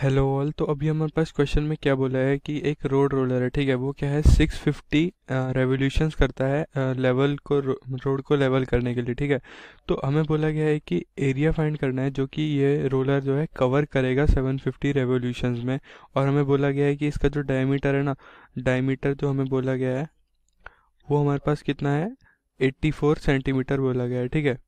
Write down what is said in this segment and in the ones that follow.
hello all तो अभी हमारे पास क्वेश्चन में क्या बोला है कि एक रोड रोलर है ठीक है वो क्या है 650 रेवोल्यूशन करता है लेवल को रोड को लेवल करने के लिए ठीक है तो हमें बोला गया है कि एरिया फाइंड करना है जो कि ये रोलर जो है कवर करेगा 750 रेवोल्यूशन में और हमें बोला गया है कि इसका जो डायमीटर है ना डायमीटर जो हमें बोला गया है वो हमारे पास कितना है एट्टी सेंटीमीटर बोला गया है ठीक है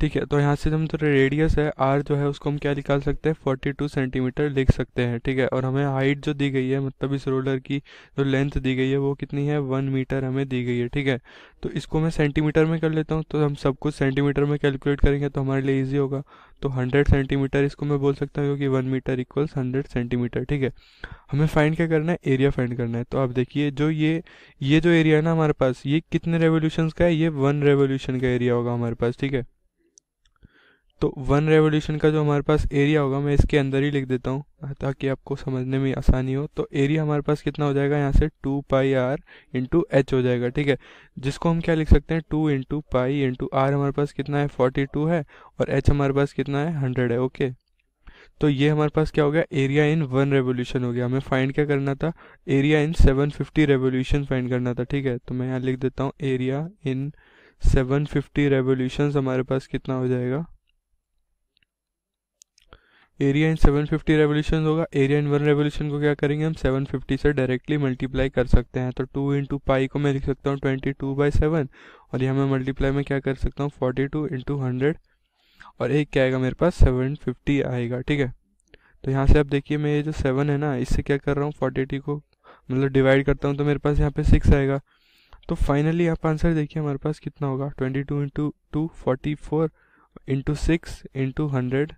ठीक है तो यहाँ से हम तो रेडियस है आर जो है उसको हम क्या निकाल सकते हैं फोर्टी टू सेंटीमीटर लिख सकते हैं ठीक है और हमें हाइट जो दी गई है मतलब इस रोलर की जो लेंथ दी गई है वो कितनी है वन मीटर हमें दी गई है ठीक है तो इसको मैं सेंटीमीटर में कर लेता हूँ तो हम सब कुछ सेंटीमीटर में कैलकुलेट करेंगे तो हमारे लिए ईजी होगा तो हंड्रेड सेंटीमीटर इसको मैं बोल सकता हूँ क्योंकि one metre equals hundred centimetre ठीक है हमें फाइंड क्या करना है एरिया फाइंड करना है तो आप देखिए जो ये ये जो एरिया है ना हमारे पास ये कितने रेवोल्यूशन का है ये वन रेवोल्यूशन का एरिया होगा हमारे पास ठीक है तो वन रेवोल्यूशन का जो हमारे पास एरिया होगा मैं इसके अंदर ही लिख देता हूँ ताकि आपको समझने में आसानी हो तो एरिया हमारे पास कितना हो जाएगा यहाँ से two pi r into h हो जाएगा ठीक है जिसको हम क्या लिख सकते हैं two into pi into r हमारे पास कितना है फोर्टी टू है और एच हमारे पास कितना है हंड्रेड है ओके तो ये हमारे पास क्या हो गया एरिया इन वन रेवोल्यूशन हो गया हमें फाइंड क्या करना था area in seven fifty revolution find करना था ठीक है तो मैं यहाँ लिख देता हूँ area in seven fifty revolution हमारे पास कितना हो जाएगा एरिया इन 750 रेवोल्यूशन होगा एरिया इन वन रेवोल्यूशन को क्या करेंगे हम 750 से डायरेक्टली मल्टीप्लाई कर सकते हैं तो 2 इंटू पाई को मैं लिख सकता हूँ 22 टू बाई सेवन और यहाँ मैं मल्टीप्लाई में क्या कर सकता हूँ 42 टू इंटू हंड्रेड और एक क्या आएगा मेरे पास 750 आएगा ठीक है तो यहाँ से आप देखिए मैं ये जो सेवन है ना इससे क्या कर रहा हूँ फोर्टी को मतलब डिवाइड करता हूँ तो मेरे पास यहाँ पे सिक्स आएगा तो फाइनली आप आंसर देखिए हमारे पास कितना होगा twenty two into two forty four into six into hundred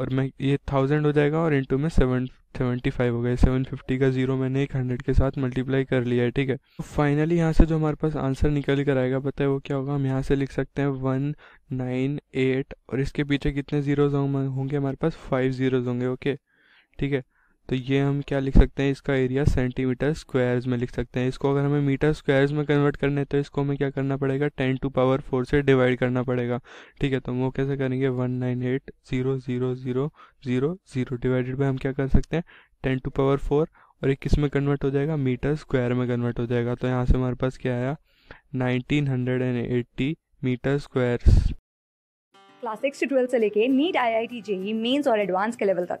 और मैं ये थाउजेंड हो जाएगा और इंटू में सेवन सेवेंटी फाइव हो गया सेवन फिफ्टी का जीरो मैंने एक हंड्रेड के साथ मल्टीप्लाई कर लिया है ठीक है तो फाइनली यहाँ से जो हमारे पास आंसर निकल कर आएगा पता है वो क्या होगा हम यहाँ से लिख सकते हैं वन नाइन एट और इसके पीछे कितने जीरोज होंगे हमारे पास फाइव जीरोज होंगे ओके ठीक है तो ये हम क्या लिख सकते हैं इसका एरिया सेंटीमीटर स्क्वायर्स में लिख सकते हैं इसको अगर हमें मीटर स्क्वायर्स में कन्वर्ट करना है तो इसको हमें क्या करना पड़ेगा टेन टू पावर फोर से डिवाइड करना पड़ेगा ठीक है तो हम वो कैसे करेंगे one nine eight zero zero zero zero zero divided by हम क्या कर सकते हैं टेन टू पावर फोर और एक किस में कन्वर्ट हो जाएगा मीटर स्क्वायर में कन्वर्ट हो जाएगा तो यहाँ से हमारे पास क्या आया nineteen hundred and eighty metre squares class six से से लेके NEET I I T JEE mains और एडवांस के लेवल तक